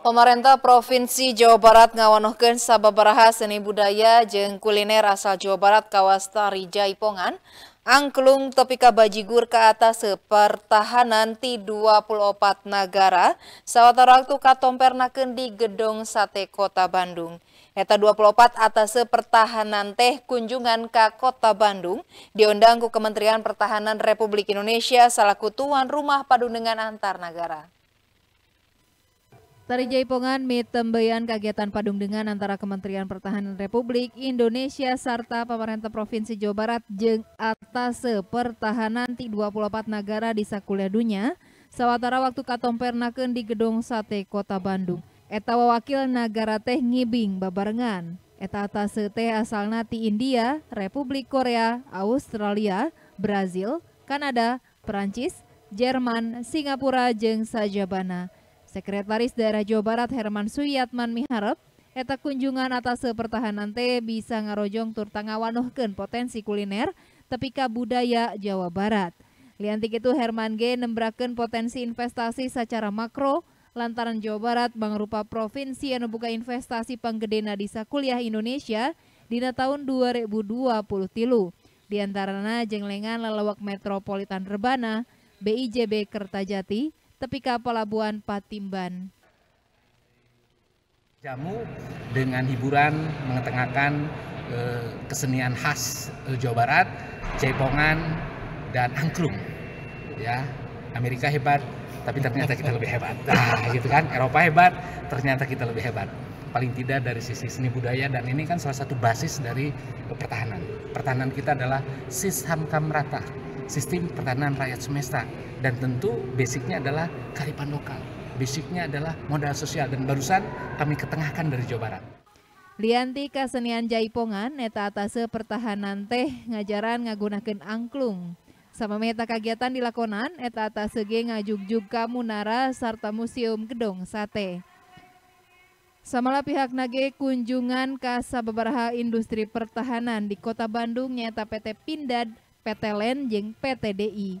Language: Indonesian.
Pemerintah Provinsi Jawa Barat sabab sababaraha seni budaya jeng kuliner asal Jawa Barat kawasta Pongan, angklung tepi bajigur ke atas sepertahanan ti 24 negara sawatara waktu katompernakeun di Gedung Sate Kota Bandung. Eta 24 atas sepertahanan teh kunjungan ke Kota Bandung diundang ku Kementerian Pertahanan Republik Indonesia selaku tuan rumah padu dengan antar negara. Tari Jaipongan mitembeian kegiatan padung dengan antara Kementerian Pertahanan Republik Indonesia serta pemerintah Provinsi Jawa Barat jeng atase pertahanan di 24 negara di sakulia dunia sawatara waktu katompernakeun di Gedung Sate Kota Bandung. Eta wakil negara teh ngibing babarengan. Eta atase teh asal nati India, Republik Korea, Australia, Brazil, Kanada, Perancis, Jerman, Singapura jeng sajabana. Sekretaris Daerah Jawa Barat Herman Suyatman miharap eta kunjungan atas pertahanan teh bisa ngarojong tur tangawanuhkeun potensi kuliner tapi budaya Jawa Barat. Liantik itu Herman G nembraken potensi investasi secara makro lantaran Jawa Barat mangrupa provinsi yang membuka investasi panggedena di sakuliah Indonesia dina tahun 2020 tilu. Di antaranya jenglengan lelawak metropolitan Rebana, BIJB Kertajati, Tepika Pelabuhan Patimban. Jamu dengan hiburan mengetengahkan eh, kesenian khas eh, Jawa Barat, cepongan dan angklung. Ya, Amerika hebat, tapi ternyata kita lebih hebat. Nah, gitu kan. Eropa hebat, ternyata kita lebih hebat paling tidak dari sisi seni budaya dan ini kan salah satu basis dari pertahanan. Pertahanan kita adalah sistem kamrata, sistem pertahanan rakyat semesta dan tentu basicnya adalah karipan lokal. Basicnya adalah modal sosial dan barusan kami ketengahkan dari Jawa Barat. Lianti kesenian Jaipongan neta atase pertahanan teh ngajaran ngagunakan angklung. Sama meta kegiatan dilakonan eta atase ge ngajuk ka Munara serta Museum Gedong Sate. Samalah pihak nage kunjungan ke sababaraha industri pertahanan di kota Bandung nyata PT Pindad, PT Len, jeng PT DI.